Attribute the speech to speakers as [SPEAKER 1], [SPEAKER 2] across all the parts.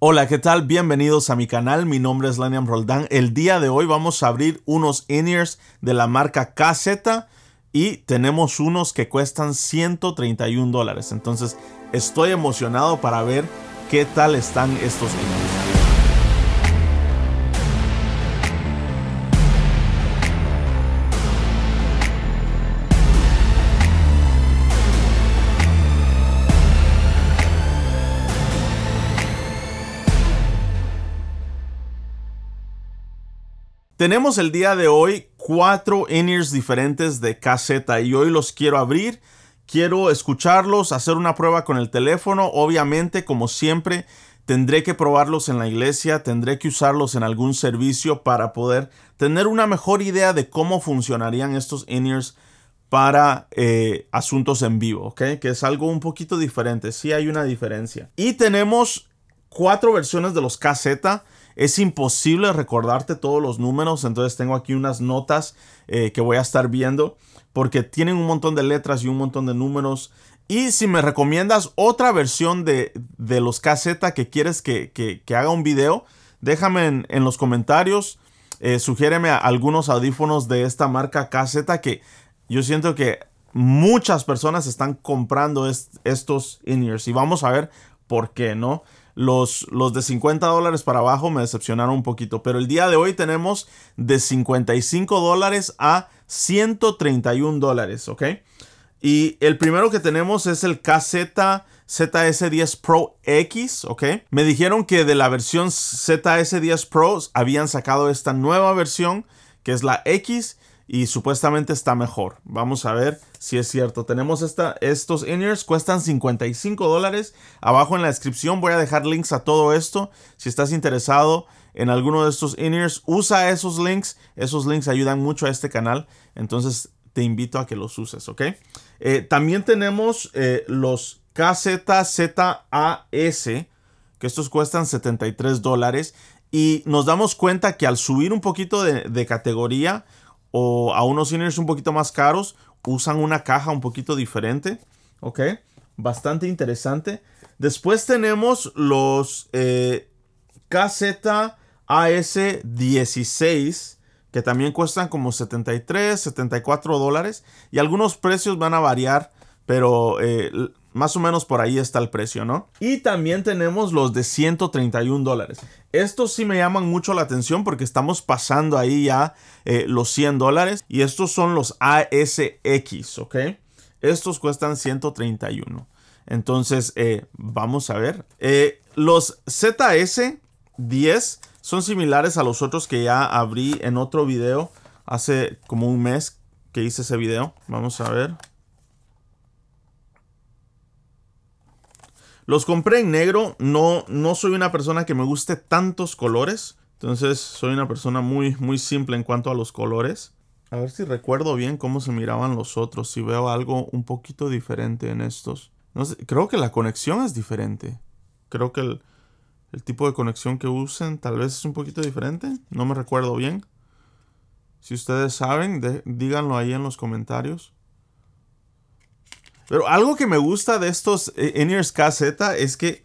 [SPEAKER 1] Hola, ¿qué tal? Bienvenidos a mi canal, mi nombre es Laniam Roldán. El día de hoy vamos a abrir unos in de la marca KZ y tenemos unos que cuestan 131 dólares. Entonces estoy emocionado para ver qué tal están estos in-ears. Tenemos el día de hoy cuatro in diferentes de KZ y hoy los quiero abrir. Quiero escucharlos, hacer una prueba con el teléfono. Obviamente, como siempre, tendré que probarlos en la iglesia, tendré que usarlos en algún servicio para poder tener una mejor idea de cómo funcionarían estos in para eh, asuntos en vivo, Que es algo un poquito diferente, sí hay una diferencia. Y tenemos cuatro versiones de los KZ es imposible recordarte todos los números, entonces tengo aquí unas notas eh, que voy a estar viendo porque tienen un montón de letras y un montón de números. Y si me recomiendas otra versión de, de los KZ que quieres que, que, haga un video, déjame en, los comentarios. Eh, sugiéreme algunos audífonos de esta marca KZ que yo siento que muchas personas están comprando estos in-ears y vamos a ver por qué, ¿no? Los, de 50 dólares para abajo me decepcionaron un poquito, pero el día de hoy tenemos de 55 dólares a 131 dólares, ¿ok? Y el primero que tenemos es el KZ ZS10 Pro X, ¿ok? Me dijeron que de la versión ZS10 Pro habían sacado esta nueva versión, que es la X, y supuestamente está mejor. Vamos a ver si es cierto. Tenemos esta, estos inners cuestan 55 dólares. Abajo en la descripción voy a dejar links a todo esto. Si estás interesado en alguno de estos inners usa esos links. Esos links ayudan mucho a este canal. Entonces te invito a que los uses, ¿ok? Eh, también tenemos eh, los KZZAS, que estos cuestan 73 dólares. Y nos damos cuenta que al subir un poquito de categoría, o a unos inners un poquito más caros usan una caja un poquito diferente. Ok, bastante interesante. Después tenemos los eh, as 16 que también cuestan como 73, 74 dólares y algunos precios van a variar, pero eh, más o menos por ahí está el precio, ¿no? Y también tenemos los de 131 dólares. Estos sí me llaman mucho la atención porque estamos pasando ahí ya eh, los 100 dólares. Y estos son los ASX, ¿ok? Estos cuestan 131. Entonces, eh, vamos a ver. Eh, los ZS 10 son similares a los otros que ya abrí en otro video hace como un mes que hice ese video. Vamos a ver. Los compré en negro, no, no soy una persona que me guste tantos colores, entonces soy una persona muy, muy simple en cuanto a los colores. A ver si recuerdo bien cómo se miraban los otros, si veo algo un poquito diferente en estos. creo que la conexión es diferente. Creo que el, tipo de conexión que usen tal vez es un poquito diferente. No me recuerdo bien. Si ustedes saben, díganlo ahí en los comentarios. Pero algo que me gusta de estos eh, in-ears KZ es que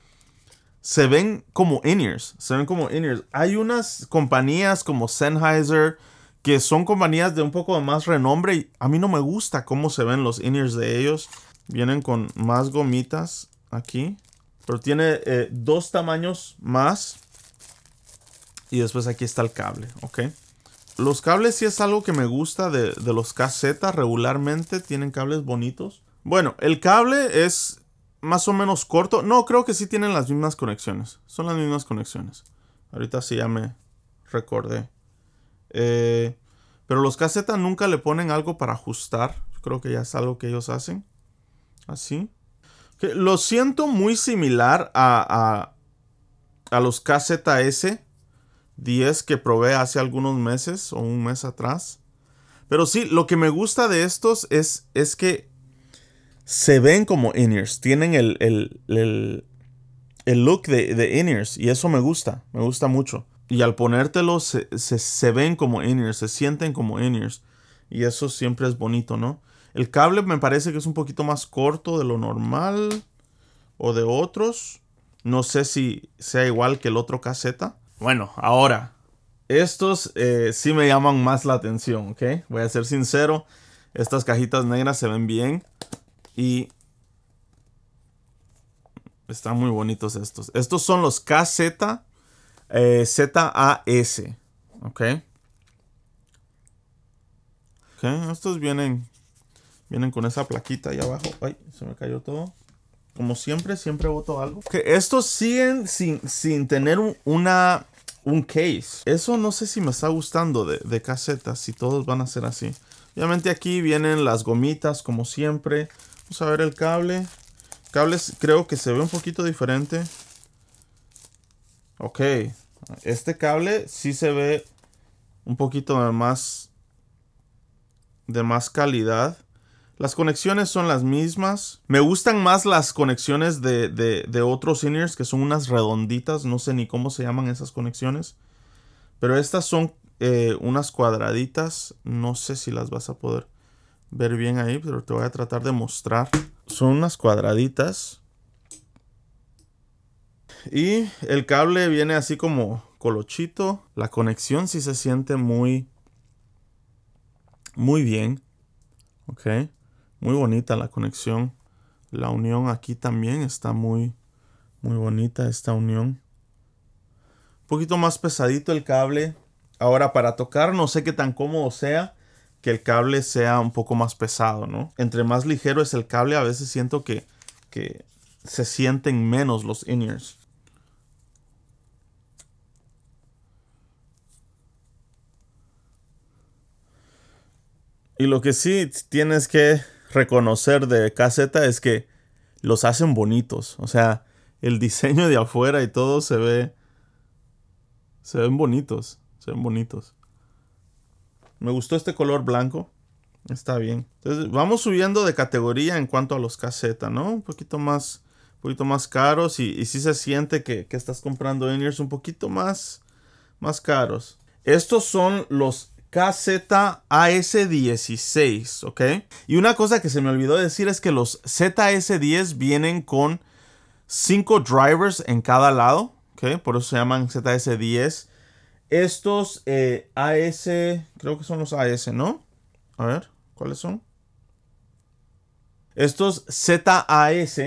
[SPEAKER 1] se ven como in-ears. Se ven como in-ears. Hay unas compañías como Sennheiser que son compañías de un poco más renombre. a mí no me gusta cómo se ven los in-ears de ellos. Vienen con más gomitas aquí. Pero tiene eh, dos tamaños más. Y después aquí está el cable, ¿ok? Los cables sí es algo que me gusta de, de los KZ. Regularmente tienen cables bonitos. Bueno, el cable es más o menos corto. No, creo que sí tienen las mismas conexiones. Son las mismas conexiones. Ahorita sí ya me recordé. Eh, pero los casetas nunca le ponen algo para ajustar. Creo que ya es algo que ellos hacen. Así. lo siento muy similar a, a, a los KZS 10 que probé hace algunos meses o un mes atrás. Pero sí, lo que me gusta de estos es, es que se ven como in-ears, tienen el, el, look de, de in y eso me gusta, me gusta mucho. Y al ponértelo se, se, ven como in se sienten como in y eso siempre es bonito, ¿no? El cable me parece que es un poquito más corto de lo normal o de otros. No sé si sea igual que el otro caseta. Bueno, ahora, estos eh, sí me llaman más la atención, ¿ok? Voy a ser sincero, estas cajitas negras se ven bien. Y están muy bonitos estos. Estos son los KZ eh, ZAS. ¿Ok? Ok, estos vienen. Vienen con esa plaquita ahí abajo. Ay, se me cayó todo. Como siempre, siempre boto algo. Que estos siguen sin, sin tener un, una, un case. Eso no sé si me está gustando de, de casetas. Si todos van a ser así. Obviamente aquí vienen las gomitas, como siempre. Vamos a ver el cable. Cables creo que se ve un poquito diferente. Ok. Este cable sí se ve un poquito de más, de más calidad. Las conexiones son las mismas. Me gustan más las conexiones de, otros seniors que son unas redonditas. No sé ni cómo se llaman esas conexiones. Pero estas son eh, unas cuadraditas. No sé si las vas a poder ver bien ahí, pero te voy a tratar de mostrar. Son unas cuadraditas. Y el cable viene así como colochito. La conexión sí se siente muy, muy bien. Ok, muy bonita la conexión. La unión aquí también está muy, muy bonita esta unión. Un poquito más pesadito el cable. Ahora para tocar no sé qué tan cómodo sea que el cable sea un poco más pesado, ¿no? Entre más ligero es el cable, a veces siento que, se sienten menos los in Y lo que sí tienes que reconocer de caseta es que los hacen bonitos. O sea, el diseño de afuera y todo se ve. Se ven bonitos. Se ven bonitos. Me gustó este color blanco. Está bien. Entonces, vamos subiendo de categoría en cuanto a los KZ, ¿no? Un poquito más, poquito más caros. Y, y sí se siente que, estás comprando in-ears un poquito más, más caros. Estos son los as 16 ¿ok? Y una cosa que se me olvidó decir es que los ZS10 vienen con cinco drivers en cada lado, ¿ok? Por eso se llaman ZS10. Estos eh, AS, creo que son los AS, ¿no? A ver, ¿cuáles son? Estos ZAS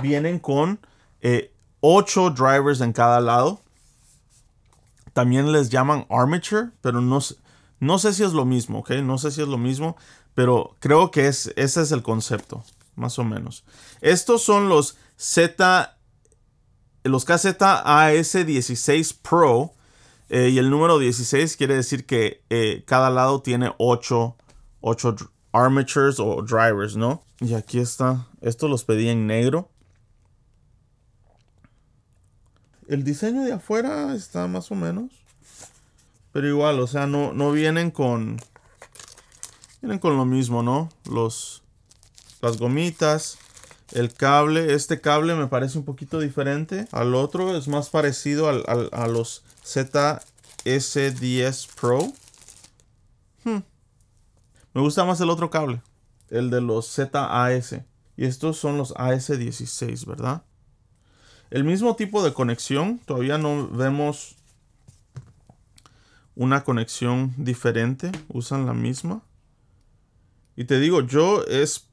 [SPEAKER 1] vienen con 8 eh, drivers en cada lado. También les llaman armature, pero no, no sé si es lo mismo, ¿ok? No sé si es lo mismo, pero creo que es, ese es el concepto, más o menos. Estos son los Z, los KZAS16 Pro eh, y el número 16 quiere decir que eh, cada lado tiene 8, 8 armatures o drivers, ¿no? Y aquí está. Estos los pedí en negro. El diseño de afuera está más o menos. Pero igual, o sea, no, no vienen con... Vienen con lo mismo, ¿no? Los, las gomitas, el cable. Este cable me parece un poquito diferente al otro. Es más parecido a los ZS10 Pro. Hmm. Me gusta más el otro cable, el de los ZAS. Y estos son los AS16, ¿verdad? El mismo tipo de conexión, todavía no vemos una conexión diferente, usan la misma. Y te digo, yo es,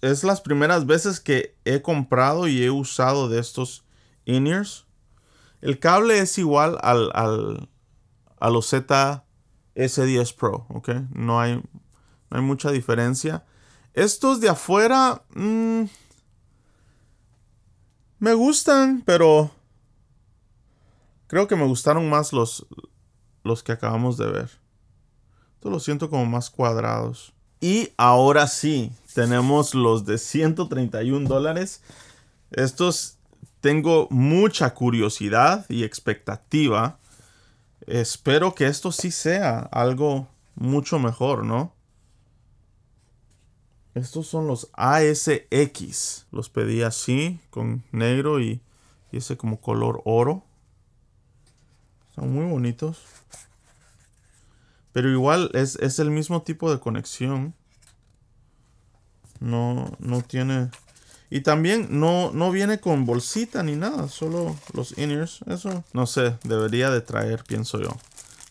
[SPEAKER 1] es las primeras veces que he comprado y he usado de estos in el cable es igual al, al, a los ZS10 Pro, ¿ok? No hay, no hay mucha diferencia. Estos de afuera mm, me gustan, pero creo que me gustaron más los, los que acabamos de ver. Esto lo siento como más cuadrados. Y ahora sí, tenemos los de 131 dólares. Estos tengo mucha curiosidad y expectativa. Espero que esto sí sea algo mucho mejor, ¿no? Estos son los ASX. Los pedí así, con negro y, y ese como color oro. Son muy bonitos. Pero igual es, es, el mismo tipo de conexión. No, no tiene y también no, no viene con bolsita ni nada, solo los inners. Eso, no sé, debería de traer, pienso yo,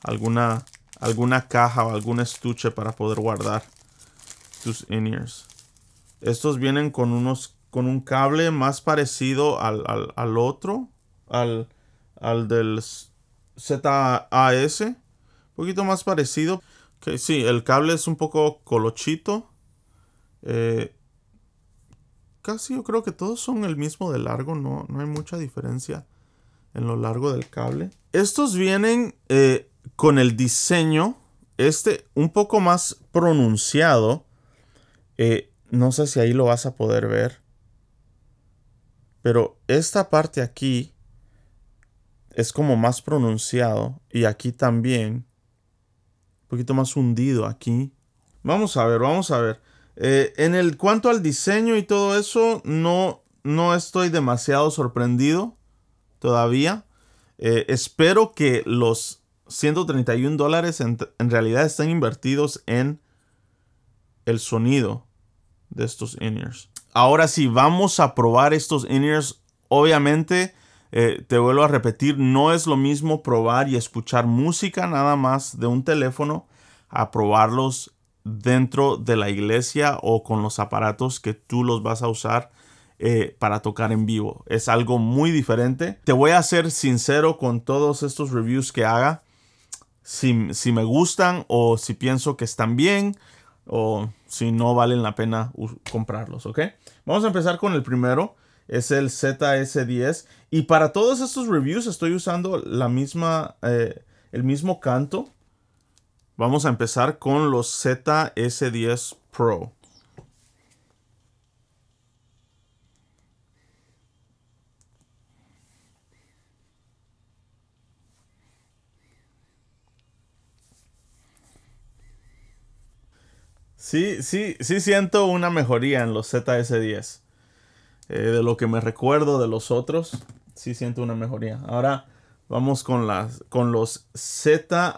[SPEAKER 1] alguna, alguna caja o algún estuche para poder guardar tus inners. Estos vienen con unos con un cable más parecido al, al, otro, al, al del ZAS, un poquito más parecido. Que sí, el cable es un poco colochito. Eh, casi yo creo que todos son el mismo de largo, no, no hay mucha diferencia en lo largo del cable. Estos vienen eh, con el diseño, este un poco más pronunciado. Eh, no sé si ahí lo vas a poder ver. Pero esta parte aquí es como más pronunciado y aquí también. Un poquito más hundido aquí. Vamos a ver, vamos a ver. Eh, en el cuanto al diseño y todo eso, no, no estoy demasiado sorprendido todavía. Eh, espero que los 131 dólares en, realidad estén invertidos en el sonido de estos in Ahora sí, vamos a probar estos in Obviamente, eh, te vuelvo a repetir, no es lo mismo probar y escuchar música nada más de un teléfono a probarlos dentro de la iglesia o con los aparatos que tú los vas a usar eh, para tocar en vivo. Es algo muy diferente. Te voy a ser sincero con todos estos reviews que haga. Si, si me gustan o si pienso que están bien o si no valen la pena comprarlos, ¿ok? Vamos a empezar con el primero es el ZS10. Y para todos estos reviews estoy usando la misma, eh, el mismo canto Vamos a empezar con los ZS10 Pro. Sí, sí, sí siento una mejoría en los ZS10. Eh, de lo que me recuerdo de los otros, sí siento una mejoría. Ahora vamos con, las, con los ZAS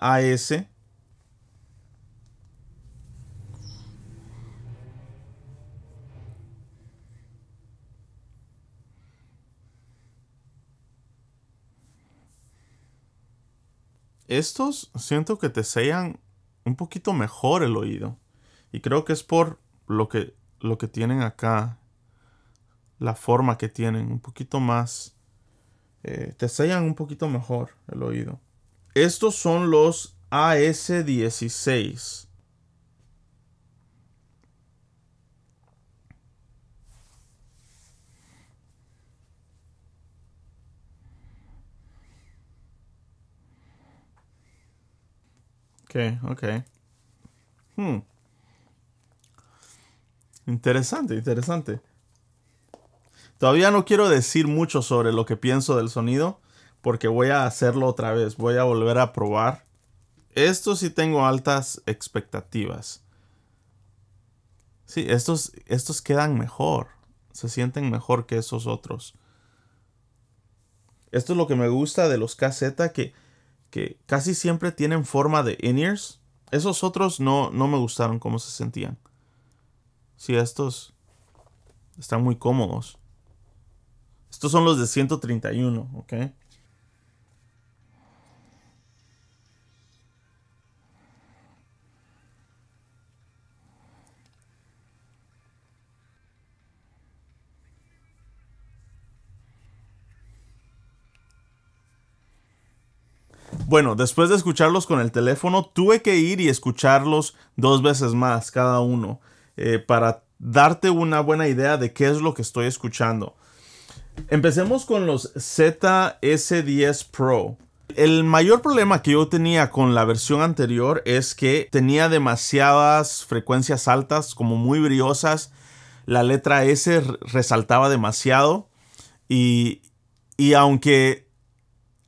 [SPEAKER 1] Estos siento que te sellan un poquito mejor el oído. Y creo que es por lo que, lo que tienen acá. La forma que tienen. Un poquito más. Eh, te sellan un poquito mejor el oído. Estos son los AS16. Ok, hmm. Interesante, interesante. Todavía no quiero decir mucho sobre lo que pienso del sonido, porque voy a hacerlo otra vez, voy a volver a probar. Esto sí tengo altas expectativas. Sí, estos, estos quedan mejor, se sienten mejor que esos otros. Esto es lo que me gusta de los KZ, que que casi siempre tienen forma de in-ears. Esos otros no, no me gustaron cómo se sentían. Si estos están muy cómodos. Estos son los de 131, ¿ok? Bueno, después de escucharlos con el teléfono, tuve que ir y escucharlos dos veces más cada uno eh, para darte una buena idea de qué es lo que estoy escuchando. Empecemos con los ZS10 Pro. El mayor problema que yo tenía con la versión anterior es que tenía demasiadas frecuencias altas, como muy briosas. La letra S resaltaba demasiado. Y, y aunque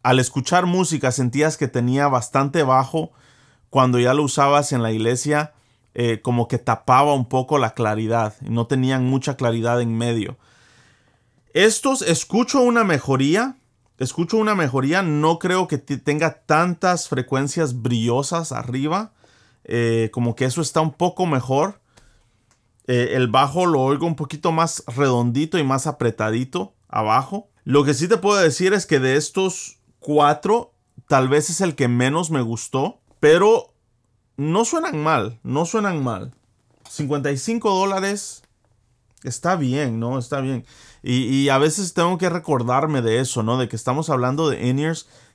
[SPEAKER 1] al escuchar música sentías que tenía bastante bajo cuando ya lo usabas en la iglesia eh, como que tapaba un poco la claridad no tenían mucha claridad en medio estos escucho una mejoría escucho una mejoría no creo que tenga tantas frecuencias brillosas arriba eh, como que eso está un poco mejor eh, el bajo lo oigo un poquito más redondito y más apretadito abajo lo que sí te puedo decir es que de estos 4 tal vez es el que menos me gustó, pero no suenan mal, no suenan mal. 55 dólares está bien, ¿no? Está bien. Y, a veces tengo que recordarme de eso, ¿no? De que estamos hablando de in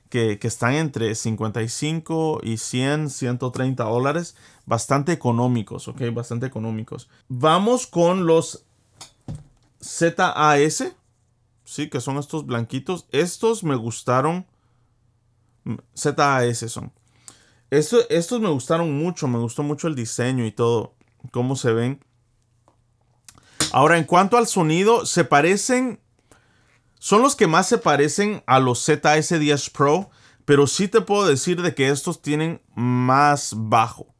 [SPEAKER 1] que, que, están entre 55 y 100, 130 dólares. Bastante económicos, ¿ok? Bastante económicos. Vamos con los ZAS, ¿sí? Que son estos blanquitos. Estos me gustaron ZAS son. estos me gustaron mucho, me gustó mucho el diseño y todo, cómo se ven. Ahora, en cuanto al sonido, se parecen, son los que más se parecen a los ZS10 Pro, pero sí te puedo decir de que estos tienen más bajo.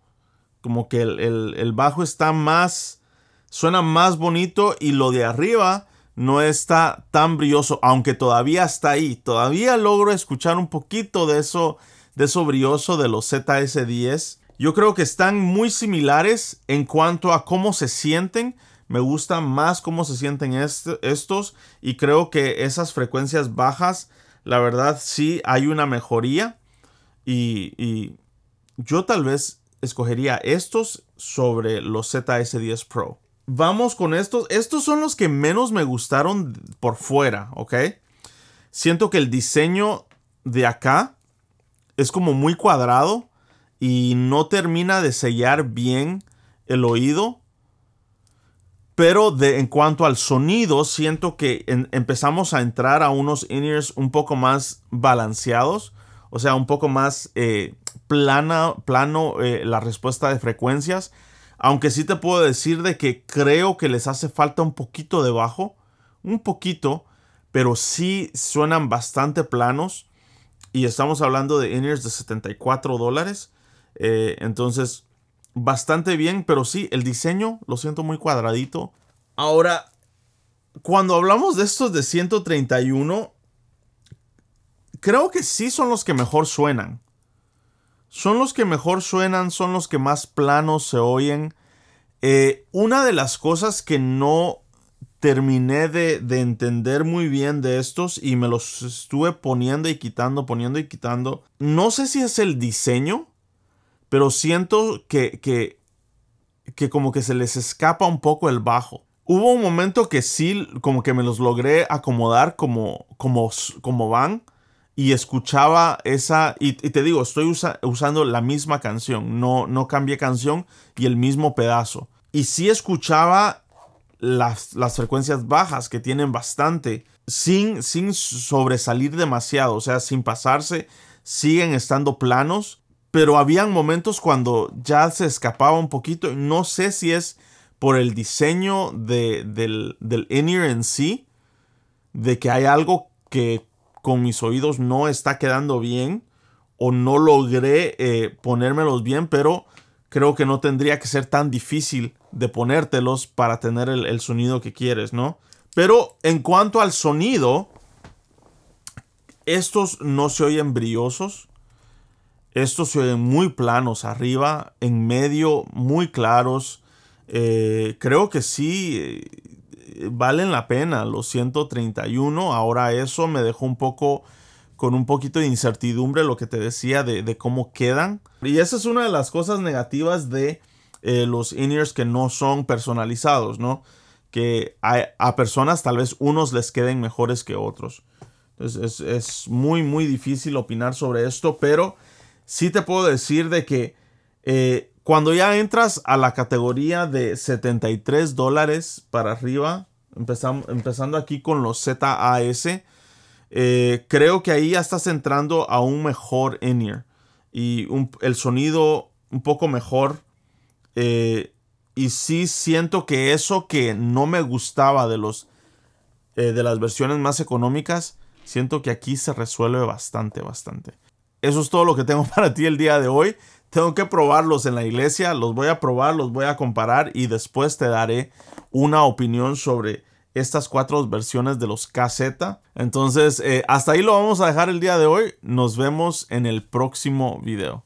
[SPEAKER 1] Como que el bajo está más, suena más bonito y lo de arriba no está tan brilloso, aunque todavía está ahí. Todavía logro escuchar un poquito de eso, de eso brilloso de los ZS10. Yo creo que están muy similares en cuanto a cómo se sienten. Me gustan más cómo se sienten estos y creo que esas frecuencias bajas, la verdad sí hay una mejoría. y yo tal vez escogería estos sobre los ZS10 Pro vamos con estos. Estos son los que menos me gustaron por fuera, ¿ok? Siento que el diseño de acá es como muy cuadrado y no termina de sellar bien el oído. Pero de, en cuanto al sonido, siento que empezamos a entrar a unos in-ears un poco más balanceados. O sea, un poco más eh, plana, plano eh, la respuesta de frecuencias aunque sí te puedo decir de que creo que les hace falta un poquito de bajo, un poquito, pero sí suenan bastante planos. Y estamos hablando de inners de 74 dólares. Eh, entonces, bastante bien, pero sí, el diseño lo siento muy cuadradito. Ahora, cuando hablamos de estos de 131, creo que sí son los que mejor suenan son los que mejor suenan, son los que más planos se oyen. Eh, una de las cosas que no terminé de, entender muy bien de estos y me los estuve poniendo y quitando, poniendo y quitando. No sé si es el diseño, pero siento que, que, que como que se les escapa un poco el bajo. Hubo un momento que sí, como que me los logré acomodar como, como, como van y escuchaba esa, y, te digo, estoy usando la misma canción, no, no cambié canción y el mismo pedazo. Y sí escuchaba las, frecuencias bajas que tienen bastante, sin, sin sobresalir demasiado, o sea, sin pasarse, siguen estando planos, pero habían momentos cuando ya se escapaba un poquito, no sé si es por el diseño del, del in-ear en sí, de que hay algo que con mis oídos no está quedando bien o no logré eh, ponérmelos bien, pero creo que no tendría que ser tan difícil de ponértelos para tener el, sonido que quieres, ¿no? Pero en cuanto al sonido, estos no se oyen brillosos. Estos se oyen muy planos arriba, en medio, muy claros. Eh, creo que sí valen la pena los 131. Ahora eso me dejó un poco con un poquito de incertidumbre lo que te decía de, cómo quedan. Y esa es una de las cosas negativas de eh, los in-ears que no son personalizados, ¿no? Que a, personas tal vez unos les queden mejores que otros. Entonces es, muy, muy difícil opinar sobre esto, pero sí te puedo decir de que eh, cuando ya entras a la categoría de 73 dólares para arriba, empezando aquí con los ZAS, eh, creo que ahí ya estás entrando a un mejor in-ear y el sonido un poco mejor. Eh, y sí siento que eso que no me gustaba de, los, eh, de las versiones más económicas, siento que aquí se resuelve bastante, bastante. Eso es todo lo que tengo para ti el día de hoy. Tengo que probarlos en la iglesia, los voy a probar, los voy a comparar y después te daré una opinión sobre estas cuatro versiones de los KZ. Entonces, eh, hasta ahí lo vamos a dejar el día de hoy. Nos vemos en el próximo video.